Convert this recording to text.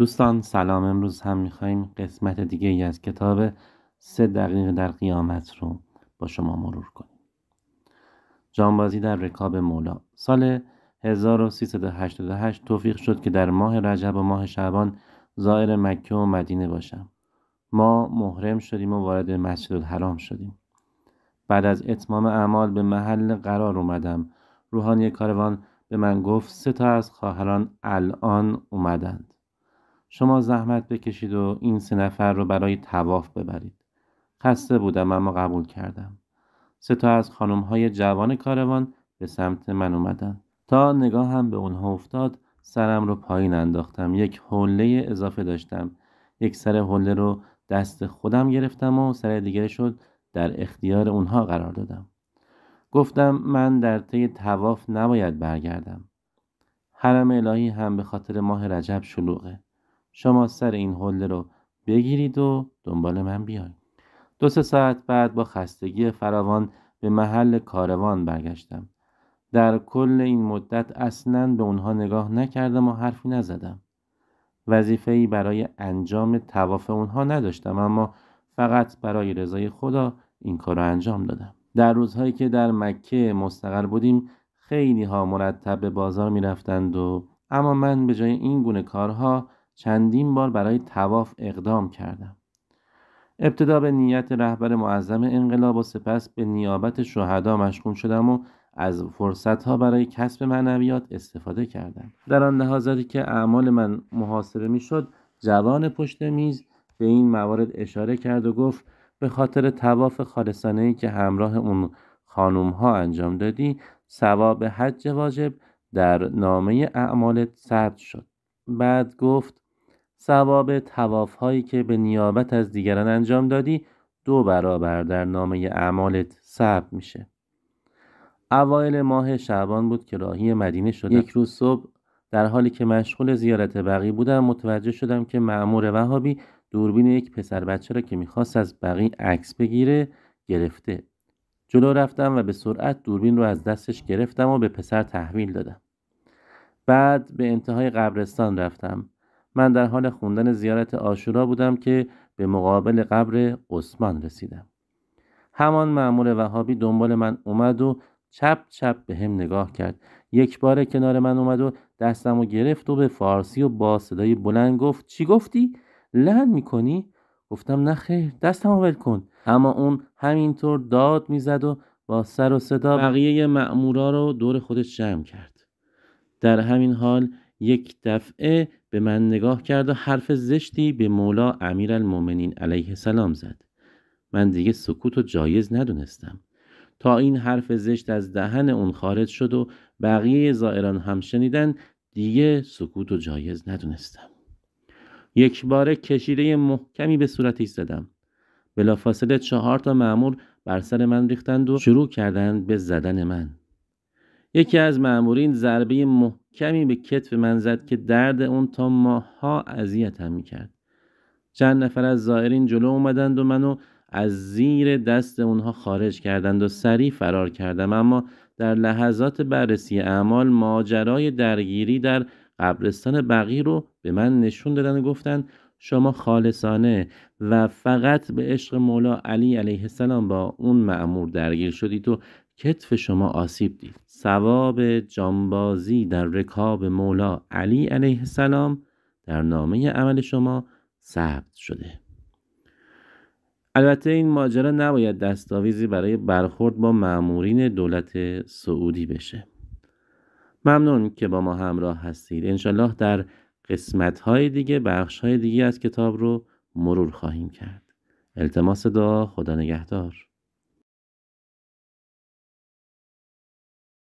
دوستان سلام امروز هم میخواییم قسمت دیگه ای از کتاب سه دقیقه در قیامت رو با شما مرور کنیم جانبازی در رکاب مولا سال 1388 توفیق شد که در ماه رجب و ماه شعبان زائر مکه و مدینه باشم ما محرم شدیم و وارد مسجد الحرام شدیم بعد از اتمام اعمال به محل قرار اومدم روحانی کاروان به من گفت سه تا از خواهران الان اومدند شما زحمت بکشید و این سه نفر رو برای تواف ببرید خسته بودم اما قبول کردم سه تا از خانم های جوان کاروان به سمت من اومدن تا هم به اونها افتاد سرم رو پایین انداختم یک حله اضافه داشتم یک سر حله رو دست خودم گرفتم و سر دیگری شد در اختیار اونها قرار دادم گفتم من در طی تواف نباید برگردم حرم الهی هم به خاطر ماه رجب شلوغه شما سر این حله رو بگیرید و دنبال من بیاید دو سه ساعت بعد با خستگی فراوان به محل کاروان برگشتم در کل این مدت اصلا به اونها نگاه نکردم و حرفی نزدم ای برای انجام تواف اونها نداشتم اما فقط برای رضای خدا این کار را انجام دادم در روزهایی که در مکه مستقر بودیم خیلی ها مرتب به بازار می رفتند و اما من به جای این گونه کارها چندین بار برای تواف اقدام کردم ابتدا به نیت رهبر معظم انقلاب و سپس به نیابت شهدا مشغول شدم و از فرصتها برای کسب معنویات استفاده کردم در آن لحظاتی که اعمال من می میشد جوان پشت میز به این موارد اشاره کرد و گفت به خاطر تواف خالصانه ای که همراه اون خانوم ها انجام دادی ثواب حج واجب در نامه اعمالت ثبت شد بعد گفت ثواب تواف هایی که به نیابت از دیگران انجام دادی دو برابر در نامه اعمالت ثبت میشه اوایل ماه شعبان بود که راهی مدینه شدم یک روز صبح در حالی که مشغول زیارت بقی بودم متوجه شدم که معمور وهابی دوربین یک پسر بچه را که میخواست از بقی عکس بگیره گرفته جلو رفتم و به سرعت دوربین رو از دستش گرفتم و به پسر تحویل دادم بعد به انتهای قبرستان رفتم من در حال خوندن زیارت آشورا بودم که به مقابل قبر عثمان رسیدم همان معمول وهابی دنبال من اومد و چپ چپ به هم نگاه کرد یک بار کنار من اومد و دستم و گرفت و به فارسی و با صدای بلند گفت چی گفتی؟ لحن میکنی؟ گفتم نه خیر دستم ول کن اما اون همینطور داد میزد و با سر و صدا بقیه معمورا رو دور خودش جمع کرد در همین حال یک دفعه به من نگاه کرد و حرف زشتی به مولا المومنین علیه السلام زد من دیگه سکوت و جایز ندونستم تا این حرف زشت از دهن اون خارج شد و بقیه زائران هم شنیدن دیگه سکوت و جایز ندونستم یک بار کشیده محکمی به صورتش زدم بلافاصله چهار تا معمور بر سر من ریختند و شروع کردند به زدن من یکی از مأمورین ضربه محکمی به کتف من زد که درد اون تا ماها اذیتم میکرد چند نفر از زائرین جلو اومدند و منو از زیر دست اونها خارج کردند و سریع فرار کردم اما در لحظات بررسی اعمال ماجرای درگیری در قبرستان بقی رو به من نشون دادن و گفتند شما خالصانه و فقط به عشق مولا علی علیه السلام با اون معمور درگیر شدید و کتف شما آسیب دید ثواب جانبازی در رکاب مولا علی علیه السلام در نامه عمل شما ثبت شده البته این ماجرا نباید دستاویزی برای برخورد با معمورین دولت سعودی بشه ممنون که با ما همراه هستید انشالله در قسمت های دیگه بخش های دیگه از کتاب رو مرور خواهیم کرد التماس دعا خدا نگهدار